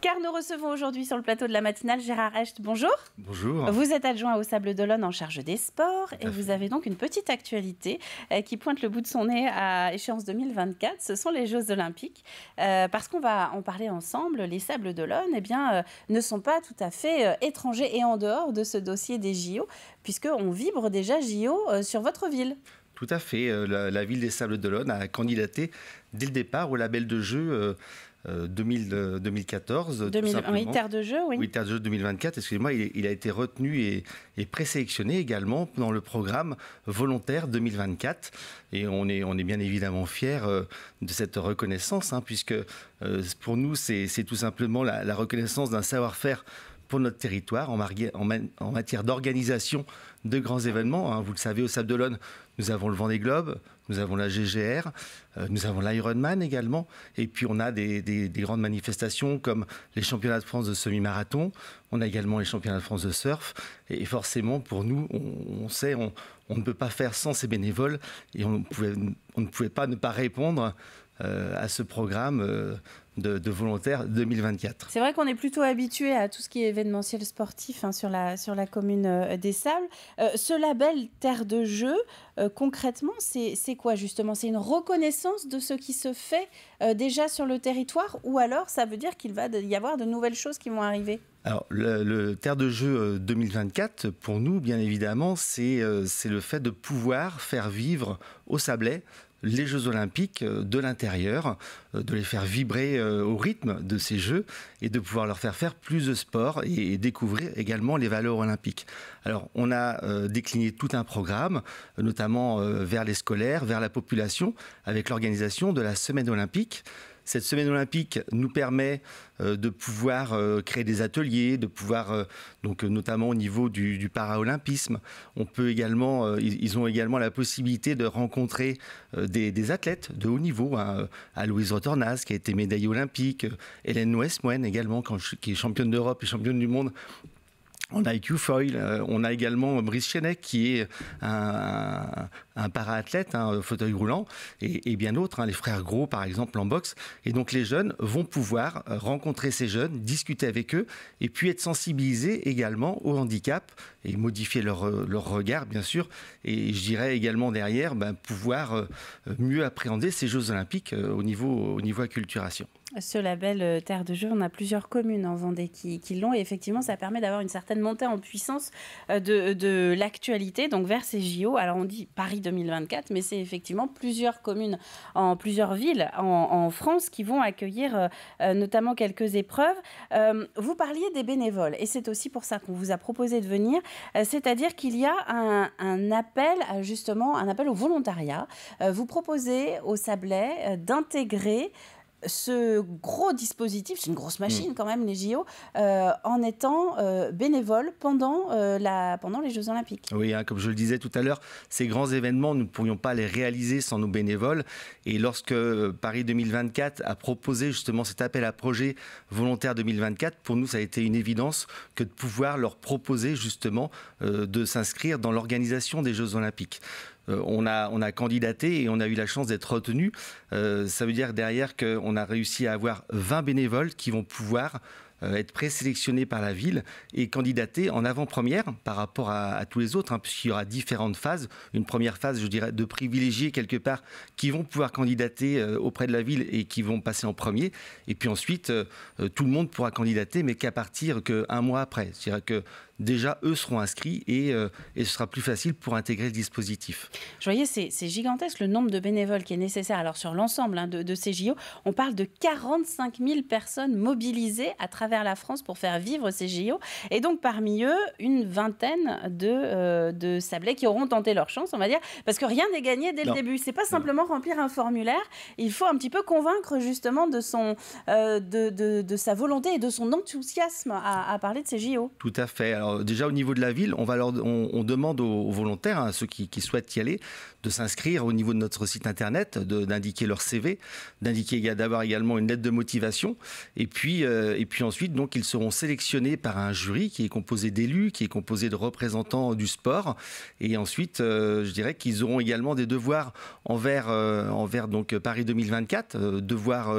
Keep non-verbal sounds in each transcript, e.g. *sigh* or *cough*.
Car nous recevons aujourd'hui sur le plateau de la matinale Gérard Hecht. Bonjour. Bonjour. Vous êtes adjoint au Sable d'Olonne en charge des sports et vous avez donc une petite actualité euh, qui pointe le bout de son nez à échéance 2024. Ce sont les Jeux Olympiques. Euh, parce qu'on va en parler ensemble, les Sables d'Olonne eh bien, euh, ne sont pas tout à fait étrangers et en dehors de ce dossier des JO, puisqu'on vibre déjà JO sur votre ville. Tout à fait. Euh, la, ville des Sables d'Olonne a candidaté dès le départ au label de jeu. 2014. Euh, 2000, euh, de jeu, oui. Oui, de jeu 2024, excusez-moi, il, a été retenu et, présélectionné également dans le programme volontaire 2024. Et on est, bien évidemment fiers de cette reconnaissance, hein, puisque pour nous, c'est tout simplement la, la reconnaissance d'un savoir-faire pour notre territoire en, en matière d'organisation de grands événements. Hein. Vous le savez, au Sable d'Olonne, nous avons le Vendée Globe, nous avons la GGR, euh, nous avons l'Ironman également. Et puis on a des, grandes manifestations comme les championnats de France de semi-marathon. On a également les championnats de France de surf. Et forcément, pour nous, on, sait, on, ne peut pas faire sans ces bénévoles. Et on, pouvait, on ne pouvait pas ne pas répondre euh, à ce programme. Euh, de, volontaires 2024. C'est vrai qu'on est plutôt habitué à tout ce qui est événementiel sportif hein, sur, la, sur la commune euh, des Sables. Euh, ce label Terre de Jeu, euh, concrètement, c'est quoi justement C'est une reconnaissance de ce qui se fait déjà sur le territoire ou alors ça veut dire qu'il va y avoir de nouvelles choses qui vont arriver alors, le, Terre de Jeu 2024, pour nous, bien évidemment, c'est le fait de pouvoir faire vivre aux Sablais les Jeux Olympiques euh, de l'intérieur, euh, de les faire vibrer euh, au rythme de ces Jeux et de pouvoir leur faire faire plus de sport et découvrir également les valeurs olympiques. Alors, on a décliné tout un programme, notamment vers les scolaires, vers la population, avec l'organisation de la Semaine olympique. Cette semaine olympique nous permet euh, de pouvoir euh, créer des ateliers, de pouvoir, euh, donc notamment au niveau du, paraolympisme, on peut également, ils ont également la possibilité de rencontrer des, athlètes de haut niveau, à hein, Louise Rotornas qui a été médaillée olympique, Hélène Westmoen également, qui est championne d'Europe et championne du monde on a foil euh, on a également Brice Chenet qui est un, un para-athlète, un hein, fauteuil roulant, et, bien d'autres, hein, les frères Gros par exemple en boxe. Et donc les jeunes vont pouvoir euh, rencontrer ces jeunes, discuter avec eux, et puis être sensibilisés également au handicap et modifier leur, euh, regard bien sûr. Et je dirais également derrière, ben, pouvoir mieux appréhender ces Jeux olympiques au niveau, au niveau acculturation ce label euh, Terre de Jeu. On a plusieurs communes en Vendée qui, l'ont et effectivement, ça permet d'avoir une certaine montée en puissance euh, de, l'actualité, donc vers ces JO. Alors, on dit Paris 2024, mais c'est effectivement plusieurs communes en plusieurs villes en, France qui vont accueillir euh, notamment quelques épreuves. vous parliez des bénévoles et c'est aussi pour ça qu'on vous a proposé de venir, c'est-à-dire qu'il y a un, un, appel, justement, un appel au volontariat. vous proposez au Sablais d'intégrer ce gros dispositif, c'est une grosse mm. machine quand même, les JO, euh, en étant euh, bénévole pendant, euh, la, pendant les Jeux Olympiques. Oui, hein, comme je le disais tout à l'heure, ces grands événements, nous ne pourrions pas les réaliser sans nos bénévoles. Et lorsque euh, Paris 2024 a proposé justement cet appel à projet volontaire 2024, pour nous, ça a été une évidence que de pouvoir leur proposer justement de s'inscrire dans l'organisation des Jeux Olympiques. Euh, on, a, candidaté et on a eu la chance d'être retenu. Euh, ça veut dire derrière qu'on a réussi à avoir 20 bénévoles qui vont pouvoir euh, être présélectionné par la ville et candidater en avant-première par rapport à, tous les autres, hein, puisqu'il y aura différentes phases. Une première phase, je dirais, de privilégier, quelque part qui vont pouvoir candidater euh, auprès de la ville et qui vont passer en premier. Et puis ensuite, euh, tout le monde pourra candidater, mais qu'à partir qu'un mois après. C'est-à-dire que déjà, eux seront inscrits et, et, ce sera plus facile pour intégrer le dispositif. Je voyais, c'est gigantesque le nombre de bénévoles qui est nécessaire. Alors sur l'ensemble hein, de, de ces JO, on parle de 45 000 personnes mobilisées à travers vers la France pour faire vivre ces JO. Et donc, parmi eux, une vingtaine de, euh, de Sablés qui auront tenté leur chance, on va dire, parce que rien n'est gagné dès le début. C'est pas simplement remplir un formulaire. Il faut un petit peu convaincre justement de son, euh, de, de, de, sa volonté et de son enthousiasme à, parler de ces JO. Tout à fait. Alors déjà au niveau de la ville, on va leur, on, demande aux, volontaires, à hein, ceux qui, souhaitent y aller, de s'inscrire au niveau de notre site internet, d'indiquer leur CV, d'indiquer d'avoir également une lettre de motivation, et puis euh, et puis ensuite ensuite, donc, ils seront sélectionnés par un jury qui est composé d'élus, qui est composé de représentants du sport. Et ensuite, euh, je dirais qu'ils auront également des devoirs envers, euh, envers donc Paris 2024, euh, devoir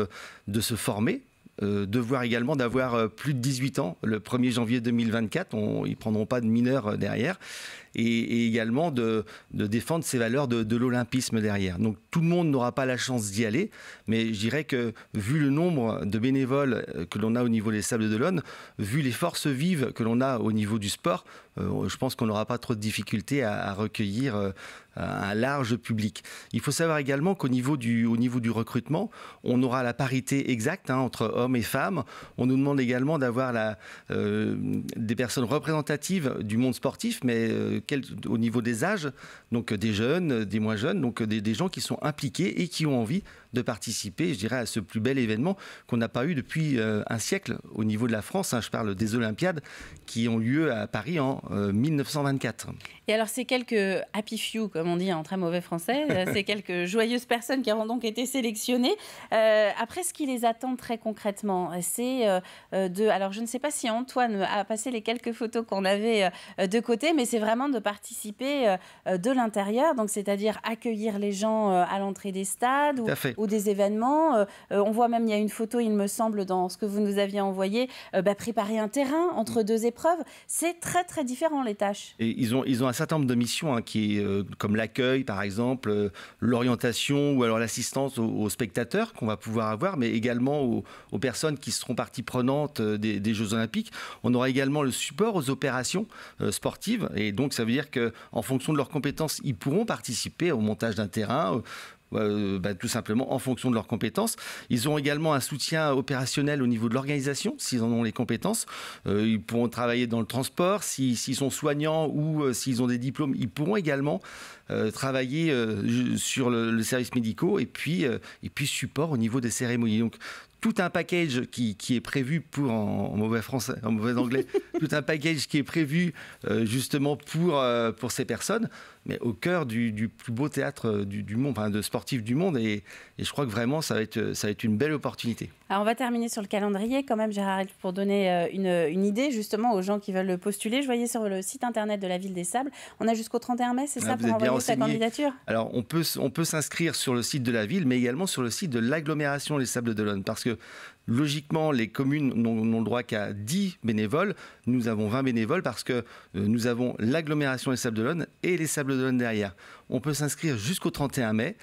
de se former euh, devoir également d'avoir euh, plus de 18 ans le 1er janvier 2024. ils ne prendront pas de mineurs euh, derrière. Et, également de, défendre ces valeurs de, l'olympisme derrière. Donc tout le monde n'aura pas la chance d'y aller, mais je dirais que vu le nombre de bénévoles que l'on a au niveau des Sables d'Olonne, vu les forces vives que l'on a au niveau du sport, je pense qu'on n'aura pas trop de difficultés à, recueillir un large public. Il faut savoir également qu'au niveau du, au niveau du recrutement, on aura la parité exacte hein, entre hommes et femmes. On nous demande également d'avoir euh, des personnes représentatives du monde sportif, mais euh, au niveau des âges, donc des jeunes, des moins jeunes, donc des gens qui sont impliqués et qui ont envie de participer, je dirais, à ce plus bel événement qu'on n'a pas eu depuis euh, un siècle au niveau de la France. Hein. je parle des Olympiades qui ont lieu à Paris en 1924. Euh, Et alors, ces quelques happy few, comme on dit en très mauvais français, euh, ces *laughs* quelques joyeuses personnes qui auront donc été sélectionnées, après, ce qui les attend très concrètement, c'est de. Alors, je ne sais pas si Antoine a passé les quelques photos qu'on avait de côté, mais c'est vraiment de participer de l'intérieur, donc c'est-à-dire accueillir les gens à l'entrée des stades ou, ou des événements. Euh, euh, on voit même, il y a une photo, il me semble, dans ce que vous nous aviez envoyé, euh, bah, préparer un terrain entre mm. deux épreuves. C'est très, très différent, les tâches. Et ils ont, ils ont un certain nombre de missions, hein, qui, comme l'accueil, par exemple, l'orientation ou alors l'assistance aux, spectateurs qu'on va pouvoir avoir, mais également aux, personnes qui seront partie prenante des, des, Jeux Olympiques. On aura également le support aux opérations sportives. Et donc, ça veut dire qu'en fonction de leurs compétences, ils pourront participer au montage d'un terrain, euh, bah, tout simplement en fonction de leurs compétences. Ils ont également un soutien opérationnel au niveau de l'organisation, s'ils en ont les compétences. Euh, ils pourront travailler dans le transport, s'ils sont soignants ou euh, s'ils ont des diplômes, ils pourront également travailler sur le, service médicaux et puis, et puis support au niveau des cérémonies. Donc tout un package qui, est prévu pour, en, mauvais français, en mauvais anglais, tout un package qui est prévu justement pour, euh, pour ces personnes, mais au cœur du, plus beau théâtre euh, du, monde, enfin, de sportifs du monde. Et, je crois que vraiment, ça va, être, ça va être une belle opportunité. Alors, on va terminer sur le calendrier quand même, Gérard, pour donner euh, une, une idée justement aux gens qui veulent postuler. Je voyais sur le site internet de la Ville des Sables, on a jusqu'au 31 mai, c'est ah, ça, pour envoyer sa candidature Alors, on peut, on peut s'inscrire sur le site de la Ville, mais également sur le site de l'agglomération Les Sables d'Olonne, parce que logiquement, les communes n'ont le droit qu'à 10 bénévoles. Nous avons 20 bénévoles parce que euh, nous avons l'agglomération des Sables-d'Olonne et les Sables-d'Olonne derrière. On peut s'inscrire jusqu'au 31 mai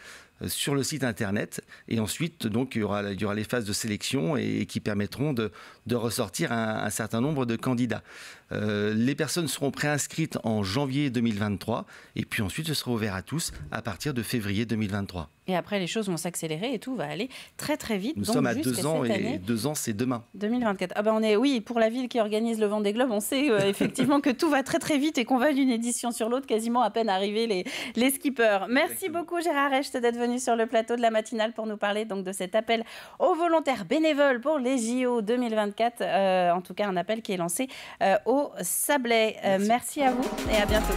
euh, sur le site internet et ensuite donc il y aura, les phases de sélection et, qui permettront de, ressortir un, certain nombre de candidats. Euh, les personnes seront préinscrites en janvier 2023 et puis ensuite ce sera ouvert à tous à partir de février 2023. Et après, les choses vont s'accélérer et tout va aller très très vite. Nous sommes à deux ans et deux ans, c'est demain. 2024. Ah ben on est, oui, pour la ville qui organise le Vendée Globe, on sait euh, *laughs* effectivement que tout va très très vite et qu'on va d'une édition sur l'autre, quasiment à peine arrivés les, les skippers. Merci beaucoup Gérard Recht d'être venu sur le plateau de la matinale pour nous parler donc de cet appel aux volontaires bénévoles pour les JO 2024. Euh, en tout cas, un appel qui est lancé euh, au Sablé. merci à vous et à bientôt.